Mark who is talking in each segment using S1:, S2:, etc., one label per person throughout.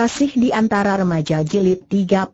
S1: Kasih di antara remaja jilid 35.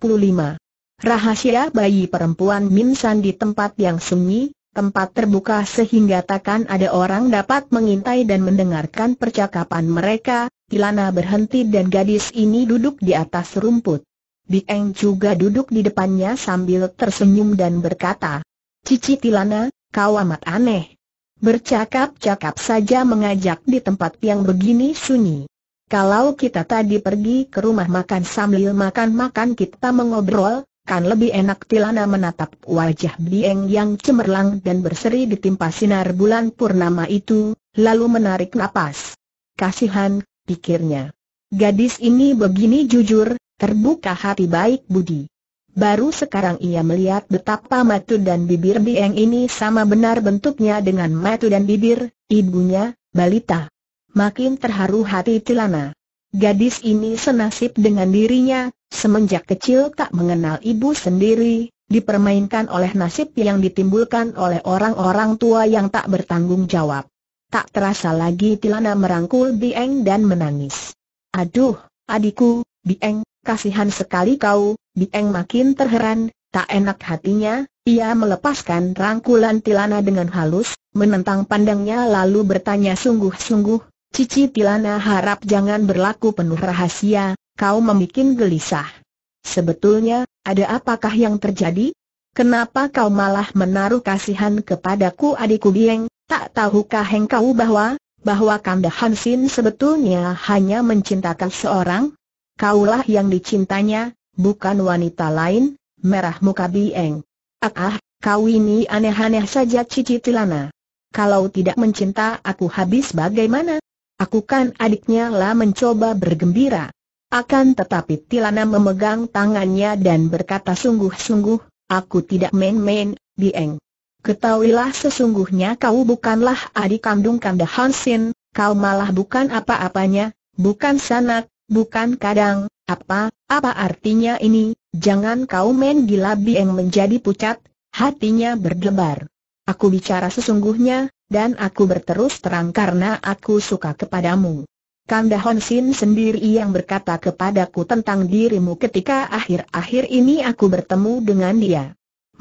S1: Rahasia bayi perempuan Minsan di tempat yang sunyi, tempat terbuka sehingga takkan ada orang dapat mengintai dan mendengarkan percakapan mereka, Ilana berhenti dan gadis ini duduk di atas rumput. Bieng juga duduk di depannya sambil tersenyum dan berkata, Cici Tilana, kau amat aneh. Bercakap-cakap saja mengajak di tempat yang begini sunyi. Kalau kita tadi pergi ke rumah makan sambil makan-makan kita mengobrol, kan lebih enak Tilana menatap wajah Bieng yang cemerlang dan berseri ditimpa sinar bulan purnama itu, lalu menarik napas. Kasihan, pikirnya. Gadis ini begini jujur, terbuka hati baik budi. Baru sekarang ia melihat betapa matu dan bibir Bieng ini sama benar bentuknya dengan matu dan bibir, ibunya, balita makin terharu hati Tilana. Gadis ini senasib dengan dirinya, semenjak kecil tak mengenal ibu sendiri, dipermainkan oleh nasib yang ditimbulkan oleh orang-orang tua yang tak bertanggung jawab. Tak terasa lagi Tilana merangkul Bieng dan menangis. Aduh, adikku, Bieng, kasihan sekali kau, Bieng makin terheran, tak enak hatinya, ia melepaskan rangkulan Tilana dengan halus, menentang pandangnya lalu bertanya sungguh-sungguh, Cici Pilana harap jangan berlaku penuh rahasia, kau membuat gelisah. Sebetulnya, ada apakah yang terjadi? Kenapa kau malah menaruh kasihan kepadaku adikku Bieng, tak tahukah engkau bahwa, bahwa Kanda Hansin sebetulnya hanya mencintakan seorang? Kaulah yang dicintanya, bukan wanita lain, merah muka Bieng. Ah, ah kau ini aneh-aneh saja Cici Tilana. Kalau tidak mencinta aku habis bagaimana? Aku kan adiknya lah mencoba bergembira. Akan tetapi Tilana memegang tangannya dan berkata sungguh-sungguh, aku tidak main-main, Bieng. Ketahuilah sesungguhnya kau bukanlah adik kandung Kanda Hansin, kau malah bukan apa-apanya, bukan sanak, bukan kadang, apa, apa artinya ini, jangan kau main gila Bieng menjadi pucat, hatinya berdebar. Aku bicara sesungguhnya, dan aku berterus terang karena aku suka kepadamu. Kanda Hon Sin sendiri yang berkata kepadaku tentang dirimu ketika akhir-akhir ini aku bertemu dengan dia.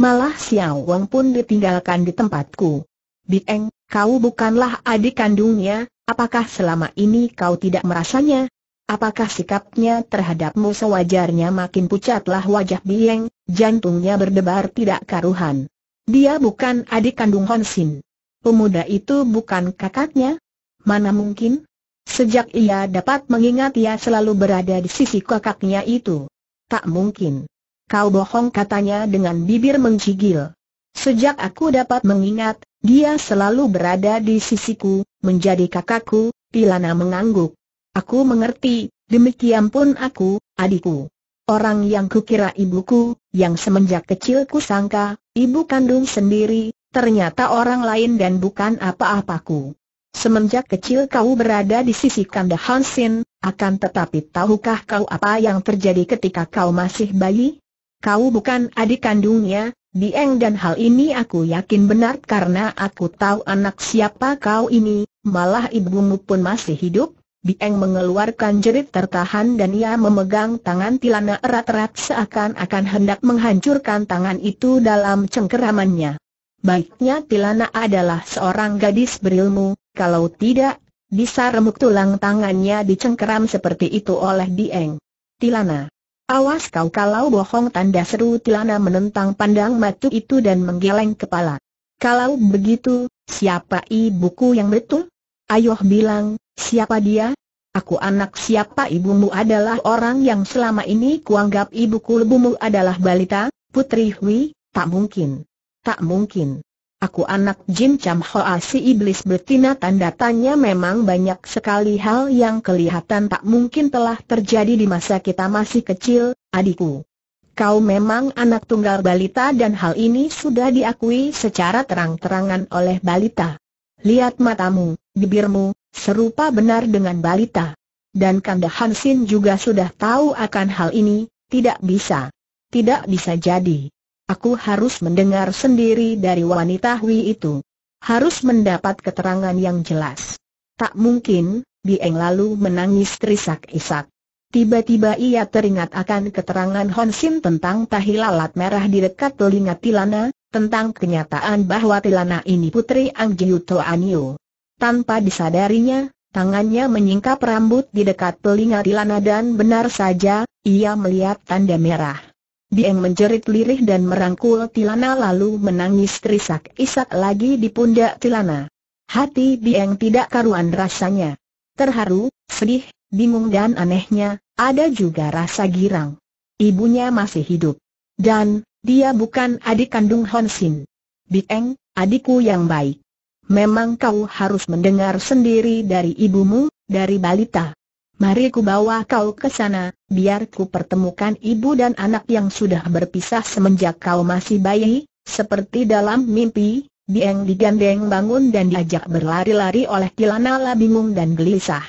S1: Malah Xiao Wang pun ditinggalkan di tempatku. Bieng, kau bukanlah adik kandungnya, apakah selama ini kau tidak merasanya? Apakah sikapnya terhadapmu sewajarnya makin pucatlah wajah Bieng, jantungnya berdebar tidak karuhan. Dia bukan adik kandung Hon Sin pemuda itu bukan kakaknya? Mana mungkin? Sejak ia dapat mengingat ia selalu berada di sisi kakaknya itu. Tak mungkin. Kau bohong katanya dengan bibir mencigil. Sejak aku dapat mengingat, dia selalu berada di sisiku, menjadi kakakku, Pilana mengangguk. Aku mengerti, demikian pun aku, adikku. Orang yang kukira ibuku, yang semenjak kecil ku sangka, ibu kandung sendiri, ternyata orang lain dan bukan apa-apaku. Semenjak kecil kau berada di sisi kanda Hansin, akan tetapi tahukah kau apa yang terjadi ketika kau masih bayi? Kau bukan adik kandungnya, Dieng dan hal ini aku yakin benar karena aku tahu anak siapa kau ini, malah ibumu pun masih hidup. Dieng mengeluarkan jerit tertahan dan ia memegang tangan Tilana erat-erat seakan-akan hendak menghancurkan tangan itu dalam cengkeramannya baiknya Tilana adalah seorang gadis berilmu, kalau tidak, bisa remuk tulang tangannya dicengkeram seperti itu oleh Dieng. Tilana. Awas kau kalau bohong tanda seru Tilana menentang pandang matu itu dan menggeleng kepala. Kalau begitu, siapa ibuku yang betul? Ayoh bilang, siapa dia? Aku anak siapa ibumu adalah orang yang selama ini kuanggap ibuku lebumu adalah balita, Putri Hui, tak mungkin. Tak mungkin. Aku anak Jin Cham Hoa si iblis betina tanda tanya memang banyak sekali hal yang kelihatan tak mungkin telah terjadi di masa kita masih kecil, adikku. Kau memang anak tunggal balita dan hal ini sudah diakui secara terang-terangan oleh balita. Lihat matamu, bibirmu, serupa benar dengan balita. Dan Kanda Hansin juga sudah tahu akan hal ini, tidak bisa. Tidak bisa jadi. Aku harus mendengar sendiri dari wanita Hui itu. Harus mendapat keterangan yang jelas. Tak mungkin, Bieng lalu menangis terisak-isak. Tiba-tiba ia teringat akan keterangan Honsin tentang tahi lalat merah di dekat telinga Tilana, tentang kenyataan bahwa Tilana ini putri Anggiu Toanio. Tanpa disadarinya, tangannya menyingkap rambut di dekat telinga Tilana dan benar saja, ia melihat tanda merah. Bieng menjerit lirih dan merangkul Tilana lalu menangis terisak-isak lagi di pundak Tilana. Hati Bieng tidak karuan rasanya. Terharu, sedih, bingung dan anehnya, ada juga rasa girang. Ibunya masih hidup. Dan, dia bukan adik kandung Honsin. Bieng, adikku yang baik. Memang kau harus mendengar sendiri dari ibumu, dari balita. Mari ku bawa kau ke sana, biar ku pertemukan ibu dan anak yang sudah berpisah semenjak kau masih bayi, seperti dalam mimpi, Dieng digandeng bangun dan diajak berlari-lari oleh Kilanala bingung dan gelisah.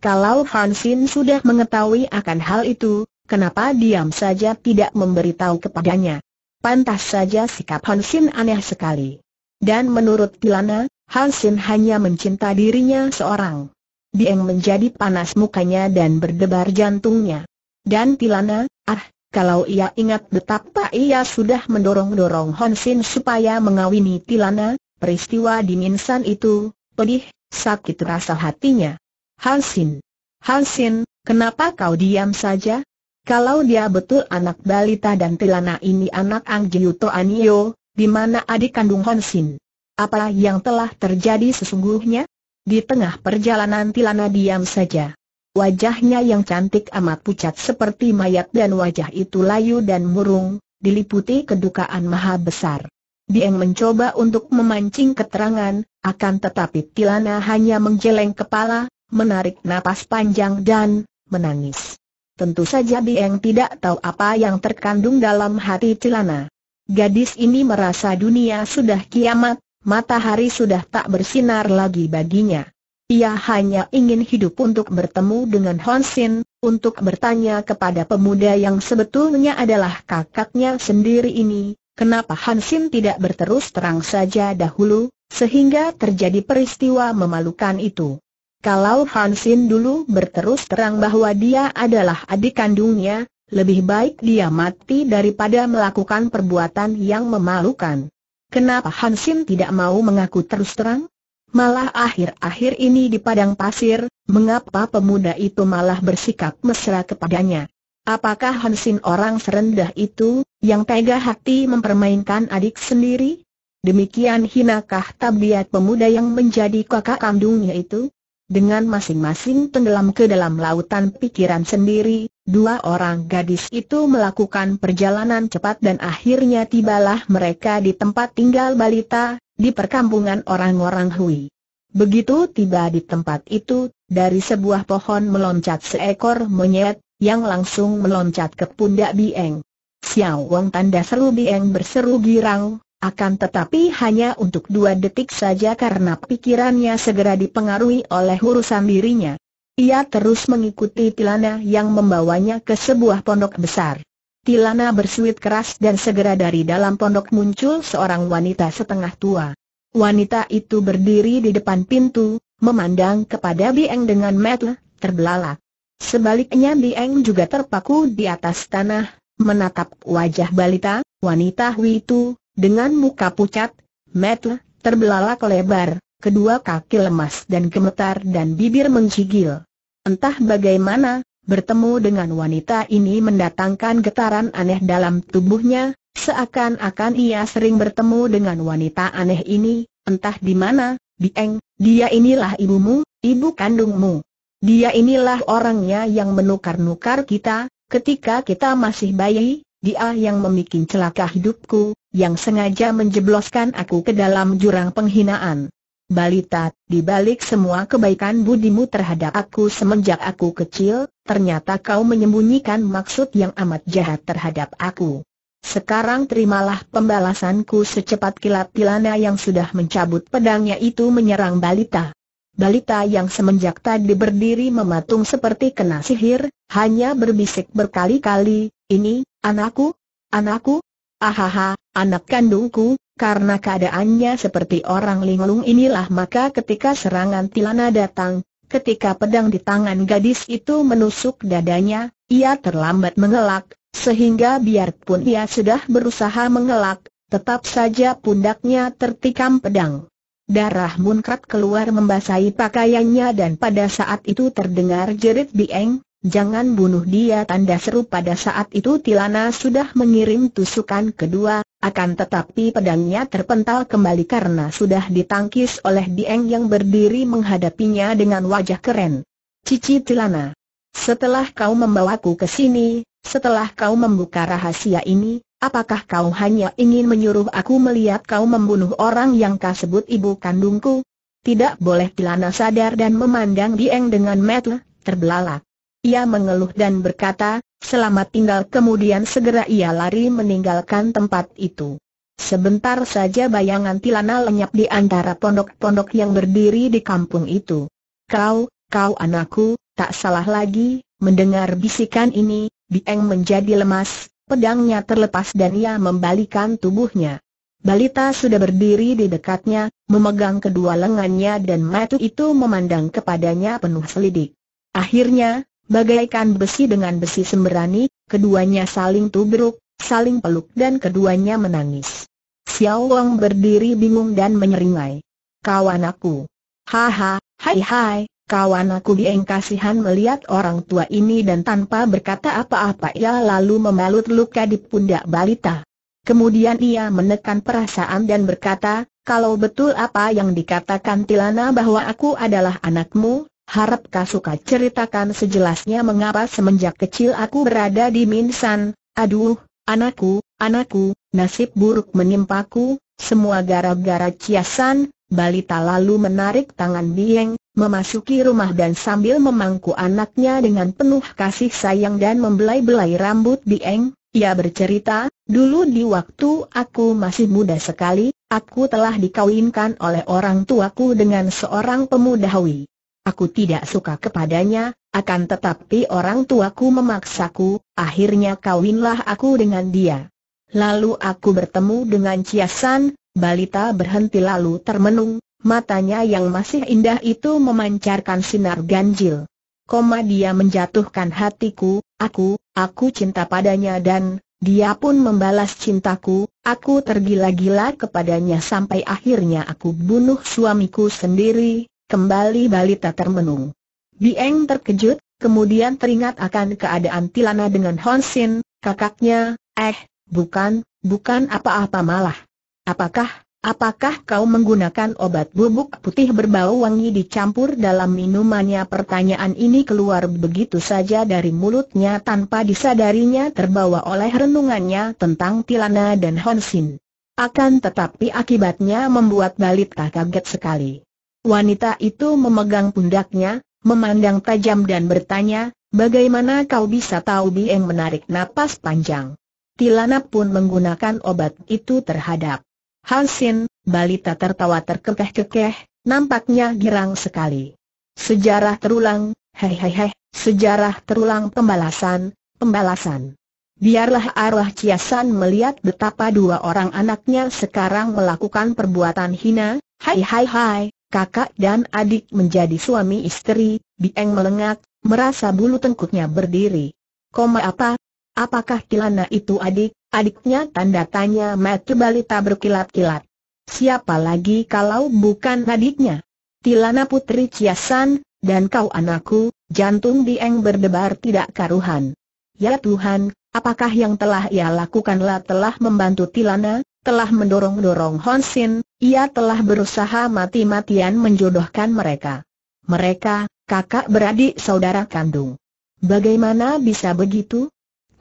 S1: Kalau Hansin sudah mengetahui akan hal itu, kenapa diam saja tidak memberitahu kepadanya? Pantas saja sikap Hansin aneh sekali. Dan menurut Kilana, Hansin hanya mencinta dirinya seorang. Dieng menjadi panas mukanya dan berdebar jantungnya. Dan Tilana, ah, kalau ia ingat betapa ia sudah mendorong-dorong Honsin supaya mengawini Tilana, peristiwa di Minsan itu, pedih, sakit rasa hatinya. Hansin, Hansin, kenapa kau diam saja? Kalau dia betul anak balita dan Tilana ini anak Ang Jiuto Anio, di mana adik kandung Honsin? Apa yang telah terjadi sesungguhnya? Di tengah perjalanan Tilana diam saja. Wajahnya yang cantik amat pucat seperti mayat dan wajah itu layu dan murung, diliputi kedukaan maha besar. Dieng mencoba untuk memancing keterangan, akan tetapi Tilana hanya menggeleng kepala, menarik napas panjang dan menangis. Tentu saja Dieng tidak tahu apa yang terkandung dalam hati Tilana. Gadis ini merasa dunia sudah kiamat, matahari sudah tak bersinar lagi baginya. Ia hanya ingin hidup untuk bertemu dengan Honsin, untuk bertanya kepada pemuda yang sebetulnya adalah kakaknya sendiri ini, kenapa Honsin tidak berterus terang saja dahulu, sehingga terjadi peristiwa memalukan itu. Kalau Hansin dulu berterus terang bahwa dia adalah adik kandungnya, lebih baik dia mati daripada melakukan perbuatan yang memalukan. Kenapa Hansim tidak mau mengaku terus terang? Malah akhir-akhir ini di padang pasir, mengapa pemuda itu malah bersikap mesra kepadanya? Apakah Hansin orang serendah itu, yang tega hati mempermainkan adik sendiri? Demikian hinakah tabiat pemuda yang menjadi kakak kandungnya itu? Dengan masing-masing tenggelam ke dalam lautan pikiran sendiri, dua orang gadis itu melakukan perjalanan cepat dan akhirnya tibalah mereka di tempat tinggal balita, di perkampungan orang-orang Hui. Begitu tiba di tempat itu, dari sebuah pohon meloncat seekor monyet, yang langsung meloncat ke pundak Bieng. Xiao Wang tanda seru Bieng berseru girang, akan tetapi hanya untuk dua detik saja karena pikirannya segera dipengaruhi oleh urusan dirinya. Ia terus mengikuti Tilana yang membawanya ke sebuah pondok besar. Tilana bersuit keras dan segera dari dalam pondok muncul seorang wanita setengah tua. Wanita itu berdiri di depan pintu, memandang kepada Bieng dengan metel, terbelalak. Sebaliknya Bieng juga terpaku di atas tanah, menatap wajah balita, wanita itu, dengan muka pucat, metu, terbelalak lebar, kedua kaki lemas dan gemetar dan bibir mencigil. Entah bagaimana, bertemu dengan wanita ini mendatangkan getaran aneh dalam tubuhnya, seakan-akan ia sering bertemu dengan wanita aneh ini, entah di mana, Dieng, dia inilah ibumu, ibu kandungmu. Dia inilah orangnya yang menukar-nukar kita, ketika kita masih bayi, dia yang memikin celaka hidupku, yang sengaja menjebloskan aku ke dalam jurang penghinaan. Balita, di balik semua kebaikan budimu terhadap aku semenjak aku kecil, ternyata kau menyembunyikan maksud yang amat jahat terhadap aku. Sekarang terimalah pembalasanku secepat kilat pilana yang sudah mencabut pedangnya itu menyerang balita. Balita yang semenjak tadi berdiri mematung seperti kena sihir, hanya berbisik berkali-kali, ini, anakku, anakku, Ahaha, anak kandungku, karena keadaannya seperti orang linglung inilah maka ketika serangan Tilana datang, ketika pedang di tangan gadis itu menusuk dadanya, ia terlambat mengelak, sehingga biarpun ia sudah berusaha mengelak, tetap saja pundaknya tertikam pedang. Darah munkrat keluar membasahi pakaiannya dan pada saat itu terdengar jerit bieng, Jangan bunuh dia tanda seru pada saat itu Tilana sudah mengirim tusukan kedua, akan tetapi pedangnya terpental kembali karena sudah ditangkis oleh Dieng yang berdiri menghadapinya dengan wajah keren. Cici Tilana, setelah kau membawaku ke sini, setelah kau membuka rahasia ini, apakah kau hanya ingin menyuruh aku melihat kau membunuh orang yang kau sebut ibu kandungku? Tidak boleh Tilana sadar dan memandang Dieng dengan metel, terbelalak. Ia mengeluh dan berkata, selamat tinggal kemudian segera ia lari meninggalkan tempat itu. Sebentar saja bayangan Tilana lenyap di antara pondok-pondok yang berdiri di kampung itu. Kau, kau anakku, tak salah lagi, mendengar bisikan ini, bieng menjadi lemas, pedangnya terlepas dan ia membalikan tubuhnya. Balita sudah berdiri di dekatnya, memegang kedua lengannya dan matu itu memandang kepadanya penuh selidik. Akhirnya, Bagaikan besi dengan besi sembrani, keduanya saling tubruk, saling peluk dan keduanya menangis. Xiao Wang berdiri bingung dan menyeringai. Kawan aku. Haha, hai hai, kawan aku diengkasihan melihat orang tua ini dan tanpa berkata apa-apa ia lalu membalut luka di pundak balita. Kemudian ia menekan perasaan dan berkata, kalau betul apa yang dikatakan Tilana bahwa aku adalah anakmu, Harap Kasuka ceritakan sejelasnya mengapa semenjak kecil aku berada di Minsan, aduh, anakku, anakku, nasib buruk menimpaku, semua gara-gara ciasan, balita lalu menarik tangan Bieng, memasuki rumah dan sambil memangku anaknya dengan penuh kasih sayang dan membelai-belai rambut Bieng, ia bercerita, dulu di waktu aku masih muda sekali, aku telah dikawinkan oleh orang tuaku dengan seorang pemuda Hui. Aku tidak suka kepadanya, akan tetapi orang tuaku memaksaku, akhirnya kawinlah aku dengan dia. Lalu aku bertemu dengan Ciasan, balita berhenti lalu termenung, matanya yang masih indah itu memancarkan sinar ganjil. Koma dia menjatuhkan hatiku, aku, aku cinta padanya dan, dia pun membalas cintaku, aku tergila-gila kepadanya sampai akhirnya aku bunuh suamiku sendiri, kembali balita termenung. Bieng terkejut, kemudian teringat akan keadaan Tilana dengan Honsin, kakaknya, eh, bukan, bukan apa-apa malah. Apakah, apakah kau menggunakan obat bubuk putih berbau wangi dicampur dalam minumannya? Pertanyaan ini keluar begitu saja dari mulutnya tanpa disadarinya terbawa oleh renungannya tentang Tilana dan Honsin. Akan tetapi akibatnya membuat balita kaget sekali. Wanita itu memegang pundaknya, memandang tajam dan bertanya, bagaimana kau bisa tahu Bieng menarik napas panjang? Tilana pun menggunakan obat itu terhadap Hansin, balita tertawa terkekeh-kekeh, nampaknya girang sekali. Sejarah terulang, hehehe, sejarah terulang pembalasan, pembalasan. Biarlah arwah Ciasan melihat betapa dua orang anaknya sekarang melakukan perbuatan hina, hai hai hai, kakak dan adik menjadi suami istri, Bieng melengak, merasa bulu tengkuknya berdiri. Koma apa? Apakah Tilana itu adik? Adiknya tanda tanya Matthew balita berkilat-kilat. Siapa lagi kalau bukan adiknya? Tilana putri Ciasan, dan kau anakku, jantung Bieng berdebar tidak karuhan. Ya Tuhan, apakah yang telah ia lakukanlah telah membantu Tilana? telah mendorong-dorong Honsin, ia telah berusaha mati-matian menjodohkan mereka. Mereka, kakak beradik saudara kandung. Bagaimana bisa begitu?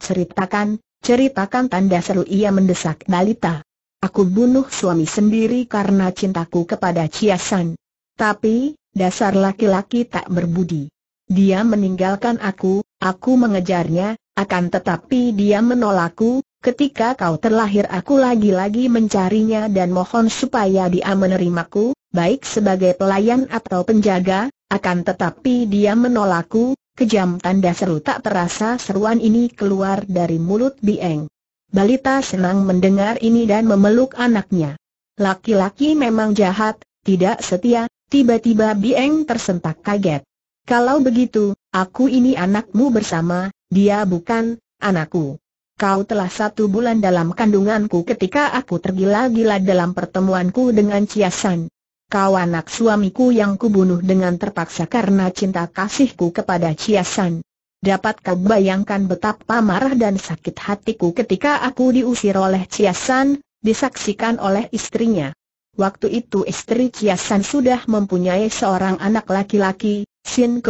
S1: Ceritakan, ceritakan tanda seru ia mendesak balita. Aku bunuh suami sendiri karena cintaku kepada Ciasan. Tapi, dasar laki-laki tak berbudi. Dia meninggalkan aku, aku mengejarnya, akan tetapi dia menolakku, Ketika kau terlahir aku lagi-lagi mencarinya dan mohon supaya dia menerimaku, baik sebagai pelayan atau penjaga, akan tetapi dia menolakku, kejam tanda seru tak terasa seruan ini keluar dari mulut Bieng. Balita senang mendengar ini dan memeluk anaknya. Laki-laki memang jahat, tidak setia, tiba-tiba Bieng tersentak kaget. Kalau begitu, aku ini anakmu bersama, dia bukan, anakku kau telah satu bulan dalam kandunganku ketika aku tergila-gila dalam pertemuanku dengan Ciasan. Kau anak suamiku yang kubunuh dengan terpaksa karena cinta kasihku kepada Ciasan. Dapat kau bayangkan betapa marah dan sakit hatiku ketika aku diusir oleh Ciasan, disaksikan oleh istrinya. Waktu itu istri Ciasan sudah mempunyai seorang anak laki-laki, Sin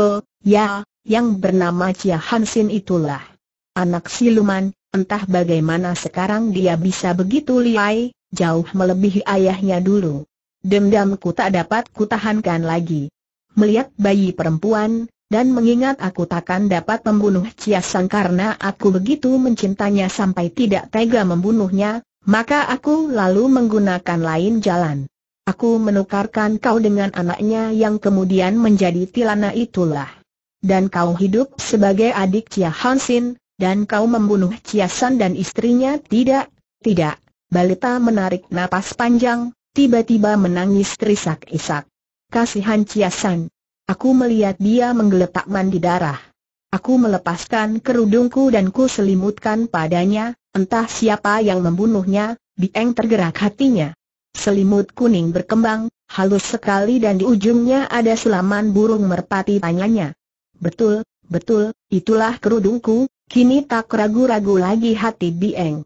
S1: ya, yang bernama Chia Han Sin itulah. Anak siluman, Entah bagaimana sekarang dia bisa begitu liai, jauh melebihi ayahnya dulu. Dendamku tak dapat kutahankan lagi. Melihat bayi perempuan, dan mengingat aku takkan dapat membunuh Ciasang karena aku begitu mencintanya sampai tidak tega membunuhnya, maka aku lalu menggunakan lain jalan. Aku menukarkan kau dengan anaknya yang kemudian menjadi Tilana itulah. Dan kau hidup sebagai adik Cia Hansin, dan kau membunuh Ciasan dan istrinya tidak? Tidak. Balita menarik napas panjang, tiba-tiba menangis terisak-isak. Kasihan Ciasan. Aku melihat dia menggeletak mandi darah. Aku melepaskan kerudungku dan ku selimutkan padanya, entah siapa yang membunuhnya, Bieng tergerak hatinya. Selimut kuning berkembang, halus sekali dan di ujungnya ada sulaman burung merpati tanyanya. Betul, betul, itulah kerudungku, Kini tak ragu-ragu lagi hati Bieng.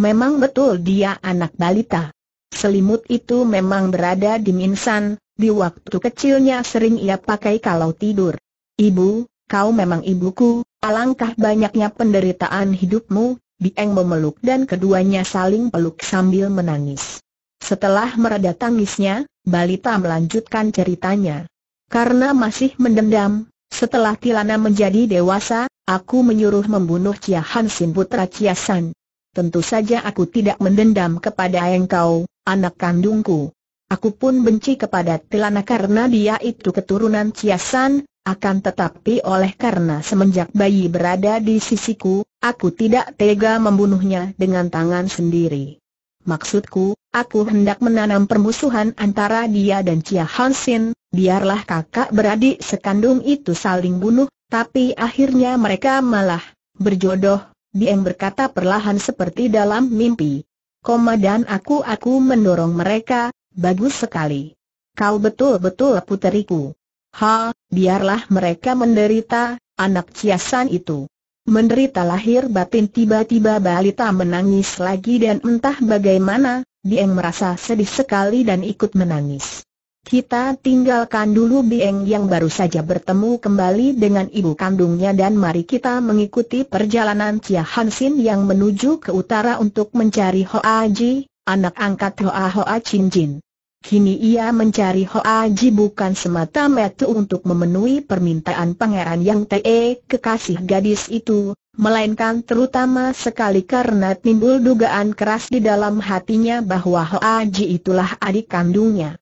S1: Memang betul dia anak balita. Selimut itu memang berada di Minsan, di waktu kecilnya sering ia pakai kalau tidur. Ibu, kau memang ibuku, alangkah banyaknya penderitaan hidupmu, Bieng memeluk dan keduanya saling peluk sambil menangis. Setelah mereda tangisnya, balita melanjutkan ceritanya. Karena masih mendendam, setelah Tilana menjadi dewasa, Aku menyuruh membunuh Chia Han putra Chia San. Tentu saja aku tidak mendendam kepada engkau, anak kandungku. Aku pun benci kepada Tilana karena dia itu keturunan Chia San, akan tetapi oleh karena semenjak bayi berada di sisiku, aku tidak tega membunuhnya dengan tangan sendiri. Maksudku, aku hendak menanam permusuhan antara dia dan Chia Hansin, biarlah kakak beradik sekandung itu saling bunuh, tapi akhirnya mereka malah berjodoh, Biem berkata perlahan seperti dalam mimpi. Koma dan aku-aku mendorong mereka, bagus sekali. Kau betul-betul puteriku. Ha, biarlah mereka menderita, anak ciasan itu. Menderita lahir batin tiba-tiba balita menangis lagi dan entah bagaimana, Dieng merasa sedih sekali dan ikut menangis. Kita tinggalkan dulu Bieng yang baru saja bertemu kembali dengan ibu kandungnya dan mari kita mengikuti perjalanan Chia Hansin yang menuju ke utara untuk mencari Hoa Ji, anak angkat Hoa Hoa Chin Jin. Kini ia mencari Hoa Ji bukan semata-mata untuk memenuhi permintaan pangeran yang te kekasih gadis itu, melainkan terutama sekali karena timbul dugaan keras di dalam hatinya bahwa Hoa Ji itulah adik kandungnya.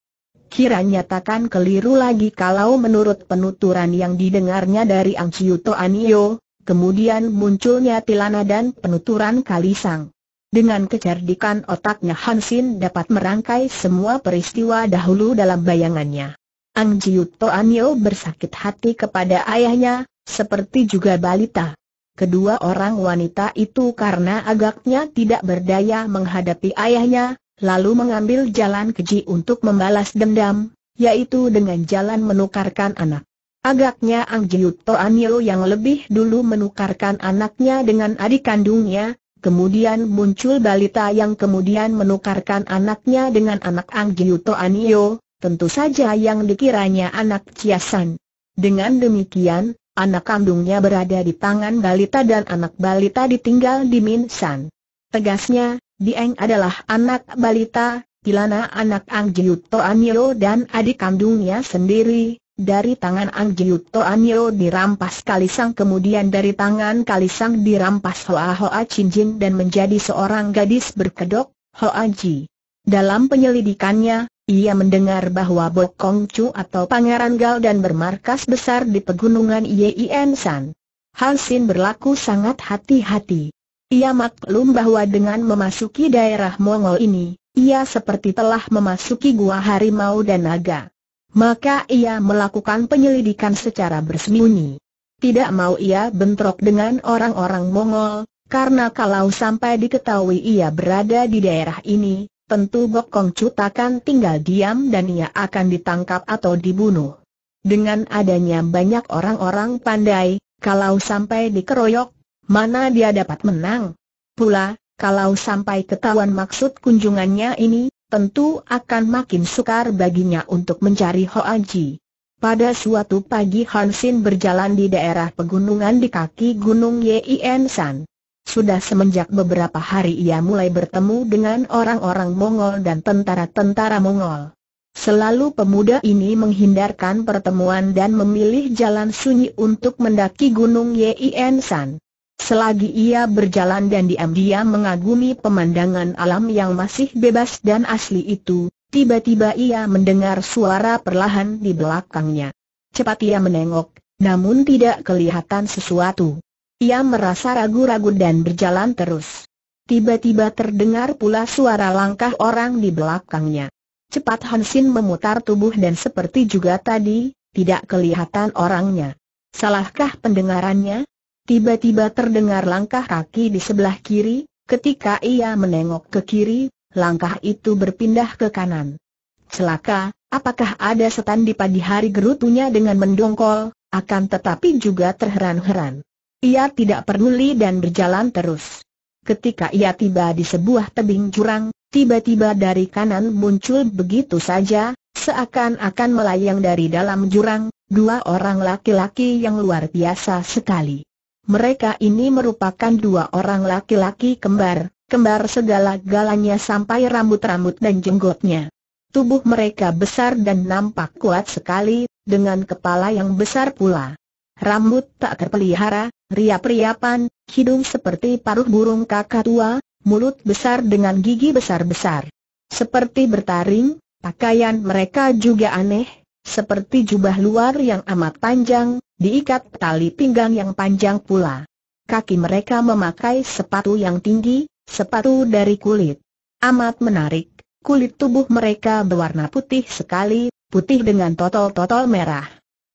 S1: Kiranya takkan keliru lagi kalau menurut penuturan yang didengarnya dari Ang Ciuto Anio, kemudian munculnya tilana dan penuturan Kalisang. Dengan kecerdikan otaknya Hansin dapat merangkai semua peristiwa dahulu dalam bayangannya. Ang Jiuto Anio bersakit hati kepada ayahnya, seperti juga balita. Kedua orang wanita itu karena agaknya tidak berdaya menghadapi ayahnya, lalu mengambil jalan keji untuk membalas dendam, yaitu dengan jalan menukarkan anak. Agaknya Ang Jiut Anil yang lebih dulu menukarkan anaknya dengan adik kandungnya, kemudian muncul balita yang kemudian menukarkan anaknya dengan anak Ang Jiut Anio, tentu saja yang dikiranya anak Ciasan. Dengan demikian, anak kandungnya berada di tangan balita dan anak balita ditinggal di Minsan. Tegasnya, Dieng adalah anak balita, Tilana anak Ang Jiuto Anio dan adik kandungnya sendiri, dari tangan Ang Jiuto Anio dirampas Kalisang kemudian dari tangan Kalisang dirampas Hoa Hoa Cinjin dan menjadi seorang gadis berkedok, Hoa Ji. Dalam penyelidikannya, ia mendengar bahwa Bokong Chu atau Pangeran Gal dan bermarkas besar di pegunungan Yien San. Hansin berlaku sangat hati-hati. Ia maklum bahwa dengan memasuki daerah Mongol ini, ia seperti telah memasuki gua harimau dan naga. Maka ia melakukan penyelidikan secara bersembunyi. Tidak mau ia bentrok dengan orang-orang Mongol, karena kalau sampai diketahui ia berada di daerah ini, tentu Bokong Cut tinggal diam dan ia akan ditangkap atau dibunuh. Dengan adanya banyak orang-orang pandai, kalau sampai dikeroyok, Mana dia dapat menang? Pula, kalau sampai ketahuan maksud kunjungannya ini, tentu akan makin sukar baginya untuk mencari Ho Anji. Pada suatu pagi Hansin berjalan di daerah pegunungan di kaki Gunung Yien San. Sudah semenjak beberapa hari ia mulai bertemu dengan orang-orang Mongol dan tentara-tentara Mongol. Selalu pemuda ini menghindarkan pertemuan dan memilih jalan sunyi untuk mendaki Gunung Yien San. Selagi ia berjalan dan diam-diam mengagumi pemandangan alam yang masih bebas dan asli itu, tiba-tiba ia mendengar suara perlahan di belakangnya. Cepat ia menengok, namun tidak kelihatan sesuatu. Ia merasa ragu-ragu dan berjalan terus. Tiba-tiba terdengar pula suara langkah orang di belakangnya. Cepat Hansin memutar tubuh dan seperti juga tadi, tidak kelihatan orangnya. Salahkah pendengarannya? Tiba-tiba terdengar langkah kaki di sebelah kiri, ketika ia menengok ke kiri, langkah itu berpindah ke kanan. Celaka, apakah ada setan di pagi hari gerutunya dengan mendongkol, akan tetapi juga terheran-heran. Ia tidak peduli dan berjalan terus. Ketika ia tiba di sebuah tebing jurang, tiba-tiba dari kanan muncul begitu saja, seakan-akan melayang dari dalam jurang, dua orang laki-laki yang luar biasa sekali. Mereka ini merupakan dua orang laki-laki kembar, kembar segala-galanya sampai rambut-rambut dan jenggotnya. Tubuh mereka besar dan nampak kuat sekali, dengan kepala yang besar pula. Rambut tak terpelihara, riap-riapan, hidung seperti paruh burung kakak tua, mulut besar dengan gigi besar-besar. Seperti bertaring, pakaian mereka juga aneh, seperti jubah luar yang amat panjang, diikat tali pinggang yang panjang pula. Kaki mereka memakai sepatu yang tinggi, sepatu dari kulit. Amat menarik, kulit tubuh mereka berwarna putih sekali, putih dengan totol-totol merah.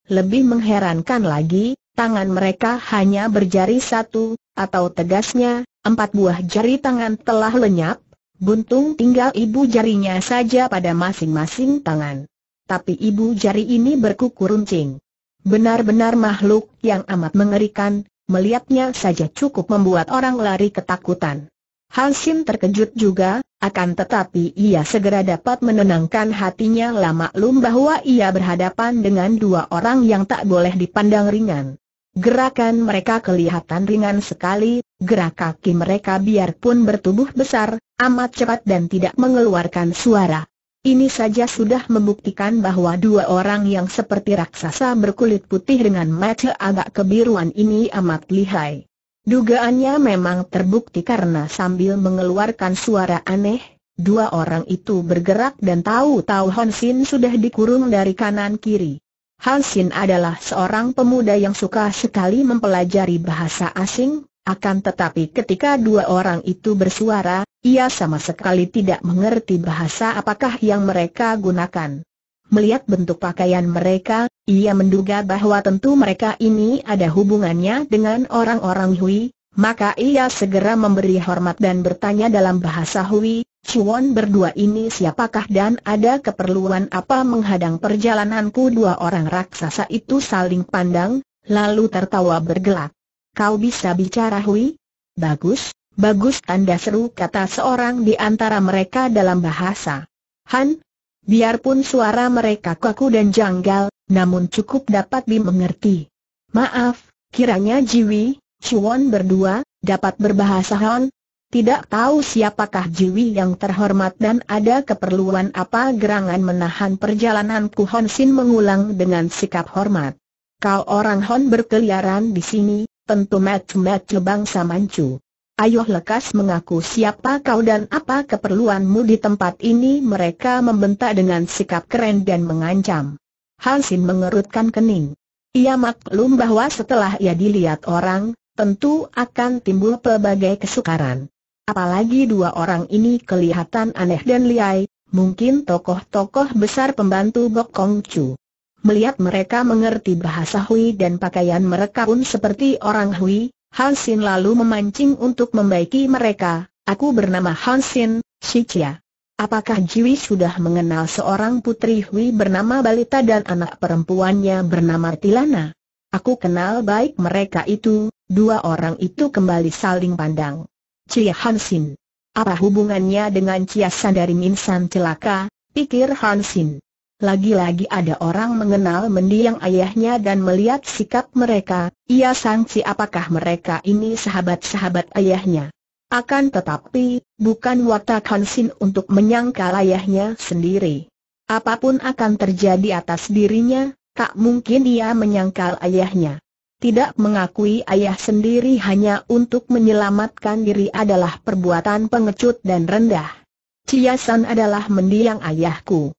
S1: Lebih mengherankan lagi, tangan mereka hanya berjari satu, atau tegasnya, empat buah jari tangan telah lenyap, buntung tinggal ibu jarinya saja pada masing-masing tangan. Tapi ibu jari ini berkuku runcing. Benar-benar makhluk yang amat mengerikan, melihatnya saja cukup membuat orang lari ketakutan. Hansin terkejut juga, akan tetapi ia segera dapat menenangkan hatinya lama maklum bahwa ia berhadapan dengan dua orang yang tak boleh dipandang ringan. Gerakan mereka kelihatan ringan sekali, gerak kaki mereka biarpun bertubuh besar, amat cepat dan tidak mengeluarkan suara. Ini saja sudah membuktikan bahwa dua orang yang seperti raksasa berkulit putih dengan mata agak kebiruan ini amat lihai. Dugaannya memang terbukti karena sambil mengeluarkan suara aneh, dua orang itu bergerak dan tahu-tahu Hansin sudah dikurung dari kanan kiri. Hansin adalah seorang pemuda yang suka sekali mempelajari bahasa asing, akan tetapi ketika dua orang itu bersuara, ia sama sekali tidak mengerti bahasa apakah yang mereka gunakan. Melihat bentuk pakaian mereka, ia menduga bahwa tentu mereka ini ada hubungannya dengan orang-orang Hui, maka ia segera memberi hormat dan bertanya dalam bahasa Hui, Chuan berdua ini siapakah dan ada keperluan apa menghadang perjalananku dua orang raksasa itu saling pandang, lalu tertawa bergelak. Kau bisa bicara Hui? Bagus, Bagus tanda seru kata seorang di antara mereka dalam bahasa. Han, biarpun suara mereka kaku dan janggal, namun cukup dapat dimengerti. Maaf, kiranya Jiwi, Chuan berdua, dapat berbahasa Han. Tidak tahu siapakah Jiwi yang terhormat dan ada keperluan apa gerangan menahan perjalananku Hon Sin mengulang dengan sikap hormat. Kau orang Hon berkeliaran di sini, tentu match-match bangsa mancu. Ayo lekas mengaku siapa kau dan apa keperluanmu di tempat ini Mereka membentak dengan sikap keren dan mengancam Hansin mengerutkan kening Ia maklum bahwa setelah ia dilihat orang, tentu akan timbul pelbagai kesukaran Apalagi dua orang ini kelihatan aneh dan liai, mungkin tokoh-tokoh besar pembantu Bok Kong Chu Melihat mereka mengerti bahasa Hui dan pakaian mereka pun seperti orang Hui, Hansin lalu memancing untuk membaiki mereka, aku bernama Hansin, Shichia. Apakah Jiwi sudah mengenal seorang putri Hui bernama Balita dan anak perempuannya bernama Tilana? Aku kenal baik mereka itu, dua orang itu kembali saling pandang. Cia Hansin. Apa hubungannya dengan Cia Sandarin Minsan celaka, pikir Hansin. Lagi-lagi ada orang mengenal mendiang ayahnya dan melihat sikap mereka, ia sangsi apakah mereka ini sahabat-sahabat ayahnya. Akan tetapi, bukan watak Hansin untuk menyangkal ayahnya sendiri. Apapun akan terjadi atas dirinya, tak mungkin ia menyangkal ayahnya. Tidak mengakui ayah sendiri hanya untuk menyelamatkan diri adalah perbuatan pengecut dan rendah. Ciasan adalah mendiang ayahku.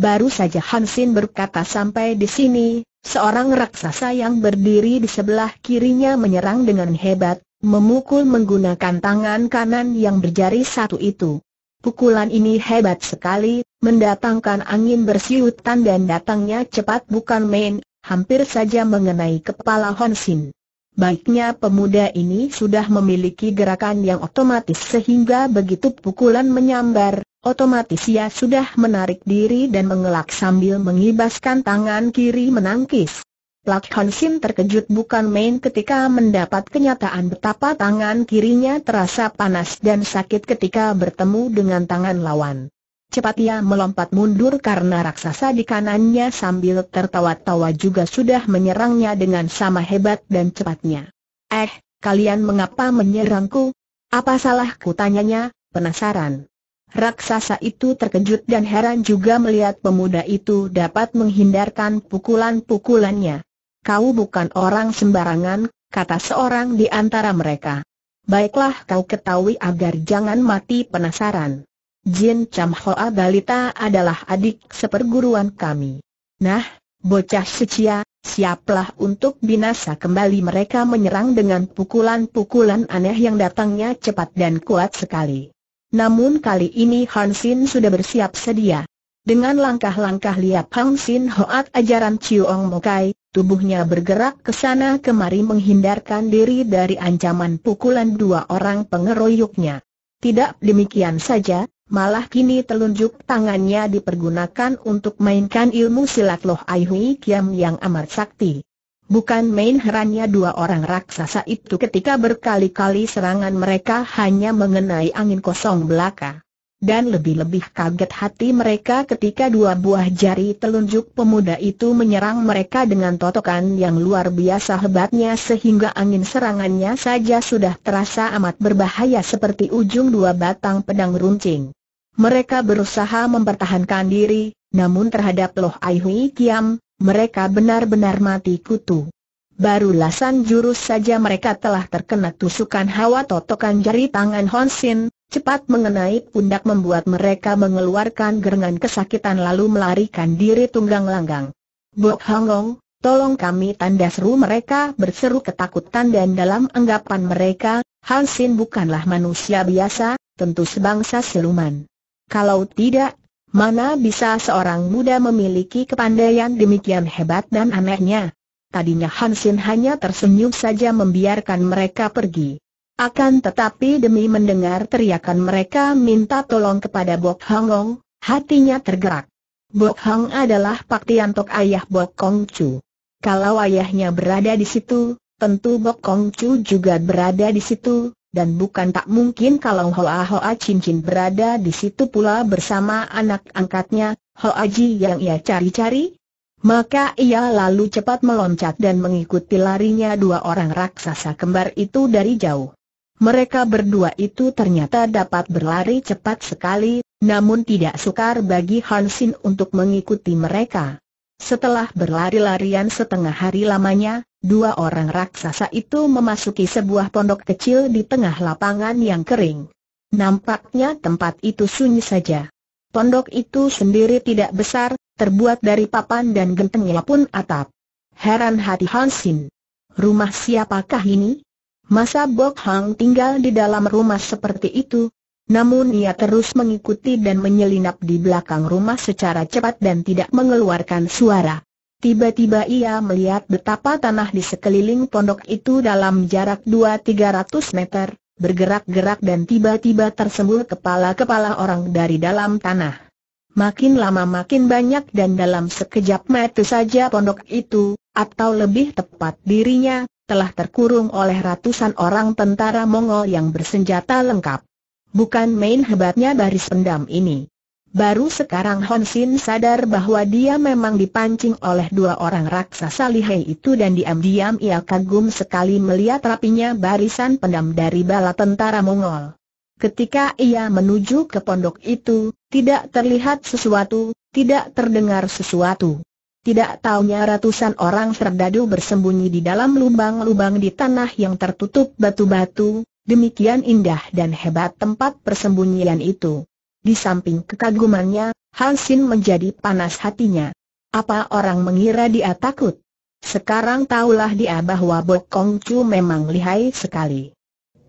S1: Baru saja Hansin berkata sampai di sini, seorang raksasa yang berdiri di sebelah kirinya menyerang dengan hebat, memukul menggunakan tangan kanan yang berjari satu itu. Pukulan ini hebat sekali, mendatangkan angin bersiutan dan datangnya cepat bukan main, hampir saja mengenai kepala Hansin. Baiknya pemuda ini sudah memiliki gerakan yang otomatis sehingga begitu pukulan menyambar, Otomatis ia sudah menarik diri dan mengelak sambil mengibaskan tangan kiri menangkis. Plak Hon Sim terkejut bukan main ketika mendapat kenyataan betapa tangan kirinya terasa panas dan sakit ketika bertemu dengan tangan lawan. Cepat ia melompat mundur karena raksasa di kanannya sambil tertawa-tawa juga sudah menyerangnya dengan sama hebat dan cepatnya. Eh, kalian mengapa menyerangku? Apa salahku tanyanya, penasaran. Raksasa itu terkejut dan heran juga melihat pemuda itu dapat menghindarkan pukulan-pukulannya. Kau bukan orang sembarangan, kata seorang di antara mereka. Baiklah kau ketahui agar jangan mati penasaran. Jin Cham Hoa Balita adalah adik seperguruan kami. Nah, bocah secia, siaplah untuk binasa kembali mereka menyerang dengan pukulan-pukulan aneh yang datangnya cepat dan kuat sekali. Namun kali ini Han Xin sudah bersiap sedia. Dengan langkah-langkah liap Hansin Xin Hoat ajaran Chiong Mokai, tubuhnya bergerak ke sana kemari menghindarkan diri dari ancaman pukulan dua orang pengeroyoknya. Tidak demikian saja, malah kini telunjuk tangannya dipergunakan untuk mainkan ilmu silat Loh Ai Hui Kiam yang amat sakti. Bukan main herannya dua orang raksasa itu ketika berkali-kali serangan mereka hanya mengenai angin kosong belaka. Dan lebih-lebih kaget hati mereka ketika dua buah jari telunjuk pemuda itu menyerang mereka dengan totokan yang luar biasa hebatnya sehingga angin serangannya saja sudah terasa amat berbahaya seperti ujung dua batang pedang runcing. Mereka berusaha mempertahankan diri, namun terhadap Loh Ai Hui Kiam, mereka benar-benar mati kutu. Barulah san jurus saja mereka telah terkena tusukan hawa totokan jari tangan Honsin, cepat mengenai pundak membuat mereka mengeluarkan gerengan kesakitan lalu melarikan diri tunggang langgang. Bok Hongong, tolong kami tanda seru mereka berseru ketakutan dan dalam anggapan mereka, Hansin bukanlah manusia biasa, tentu sebangsa siluman. Kalau tidak, Mana bisa seorang muda memiliki kepandaian demikian hebat dan anehnya? Tadinya Hansin hanya tersenyum saja membiarkan mereka pergi. Akan tetapi demi mendengar teriakan mereka minta tolong kepada Bok Hongong, hatinya tergerak. Bok Hong adalah paktian tok ayah Bok Kong Chu. Kalau ayahnya berada di situ, tentu Bok Kong Chu juga berada di situ, dan bukan tak mungkin kalau Hoa Hoa Cincin berada di situ pula bersama anak angkatnya, Hoa Ji yang ia cari-cari. Maka ia lalu cepat meloncat dan mengikuti larinya dua orang raksasa kembar itu dari jauh. Mereka berdua itu ternyata dapat berlari cepat sekali, namun tidak sukar bagi Hansin untuk mengikuti mereka. Setelah berlari-larian setengah hari lamanya, Dua orang raksasa itu memasuki sebuah pondok kecil di tengah lapangan yang kering. Nampaknya tempat itu sunyi saja. Pondok itu sendiri tidak besar, terbuat dari papan dan gentengnya pun atap. Heran hati Hansin. Rumah siapakah ini? Masa Bok Hang tinggal di dalam rumah seperti itu? Namun ia terus mengikuti dan menyelinap di belakang rumah secara cepat dan tidak mengeluarkan suara. Tiba-tiba ia melihat betapa tanah di sekeliling pondok itu dalam jarak 2-300 meter, bergerak-gerak dan tiba-tiba tersembul kepala-kepala orang dari dalam tanah. Makin lama makin banyak dan dalam sekejap mata saja pondok itu, atau lebih tepat dirinya, telah terkurung oleh ratusan orang tentara Mongol yang bersenjata lengkap. Bukan main hebatnya baris pendam ini. Baru sekarang Hon Sin sadar bahwa dia memang dipancing oleh dua orang raksasa lihai itu dan diam-diam ia kagum sekali melihat rapinya barisan pendam dari bala tentara Mongol. Ketika ia menuju ke pondok itu, tidak terlihat sesuatu, tidak terdengar sesuatu. Tidak taunya ratusan orang serdadu bersembunyi di dalam lubang-lubang di tanah yang tertutup batu-batu, demikian indah dan hebat tempat persembunyian itu. Di samping kekagumannya, Hansin menjadi panas hatinya. Apa orang mengira dia takut? Sekarang tahulah dia bahwa Bok Kong Chu memang lihai sekali.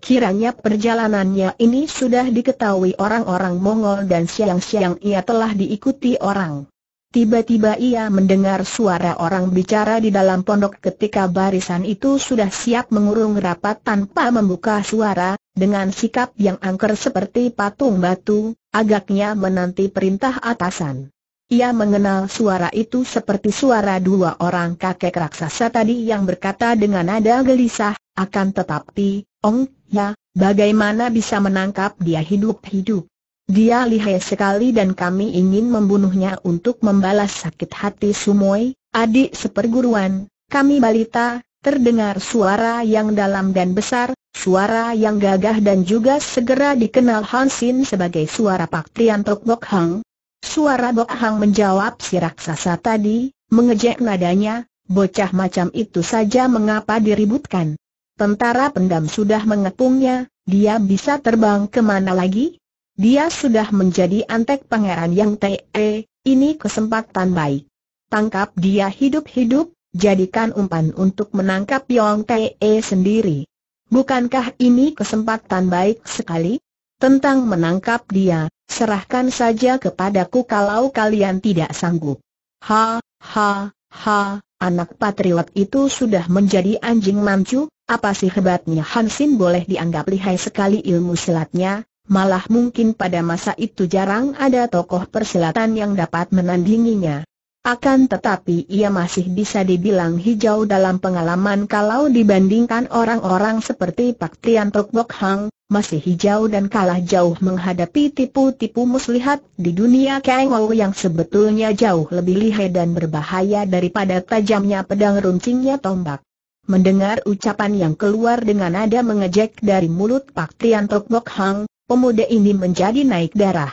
S1: Kiranya perjalanannya ini sudah diketahui orang-orang Mongol dan siang-siang ia telah diikuti orang. Tiba-tiba ia mendengar suara orang bicara di dalam pondok ketika barisan itu sudah siap mengurung rapat tanpa membuka suara, dengan sikap yang angker seperti patung batu, agaknya menanti perintah atasan. Ia mengenal suara itu seperti suara dua orang kakek raksasa tadi yang berkata dengan nada gelisah, akan tetapi, Ong, ya, bagaimana bisa menangkap dia hidup-hidup? Dia lihai sekali dan kami ingin membunuhnya untuk membalas sakit hati Sumoy, adik seperguruan, kami balita, terdengar suara yang dalam dan besar, Suara yang gagah dan juga segera dikenal Hansin sebagai suara Pak Tian Tok Bok Hang. Suara Bok Hang menjawab si raksasa tadi, mengejek nadanya, bocah macam itu saja mengapa diributkan. Tentara pendam sudah mengepungnya, dia bisa terbang kemana lagi? Dia sudah menjadi antek pangeran yang te, eh, ini kesempatan baik. Tangkap dia hidup-hidup, jadikan umpan untuk menangkap Yong Te eh, sendiri. Bukankah ini kesempatan baik sekali? Tentang menangkap dia, serahkan saja kepadaku kalau kalian tidak sanggup. Ha, ha, ha, anak patriot itu sudah menjadi anjing mancu. apa sih hebatnya Hansin boleh dianggap lihai sekali ilmu silatnya, malah mungkin pada masa itu jarang ada tokoh persilatan yang dapat menandinginya. Akan tetapi ia masih bisa dibilang hijau dalam pengalaman kalau dibandingkan orang-orang seperti Pak Tian Tok Bok Hang, masih hijau dan kalah jauh menghadapi tipu-tipu muslihat di dunia Kengou yang sebetulnya jauh lebih lihai dan berbahaya daripada tajamnya pedang runcingnya tombak. Mendengar ucapan yang keluar dengan nada mengejek dari mulut Pak Tian Tok Bok Hang, pemuda ini menjadi naik darah.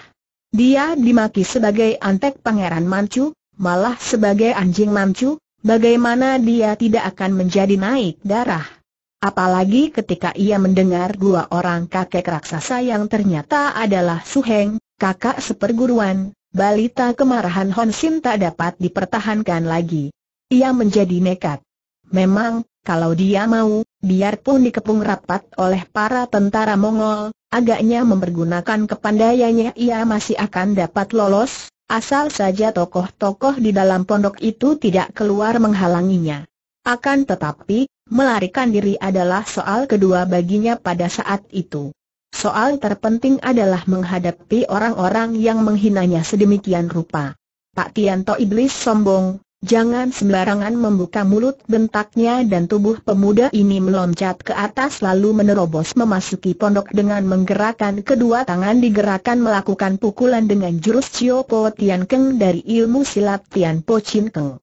S1: Dia dimaki sebagai antek pangeran mancuk malah sebagai anjing mancu, bagaimana dia tidak akan menjadi naik darah. Apalagi ketika ia mendengar dua orang kakek raksasa yang ternyata adalah Suheng, kakak seperguruan, balita kemarahan Hon tak dapat dipertahankan lagi. Ia menjadi nekat. Memang, kalau dia mau, biarpun dikepung rapat oleh para tentara Mongol, agaknya mempergunakan kepandaiannya ia masih akan dapat lolos, Asal saja tokoh-tokoh di dalam pondok itu tidak keluar menghalanginya. Akan tetapi, melarikan diri adalah soal kedua baginya pada saat itu. Soal terpenting adalah menghadapi orang-orang yang menghinanya sedemikian rupa. Pak Tianto iblis sombong, Jangan sembarangan membuka mulut bentaknya dan tubuh pemuda ini meloncat ke atas lalu menerobos memasuki pondok dengan menggerakkan kedua tangan digerakkan melakukan pukulan dengan jurus Cio Tian Keng dari ilmu silat Tian Po Chin Keng.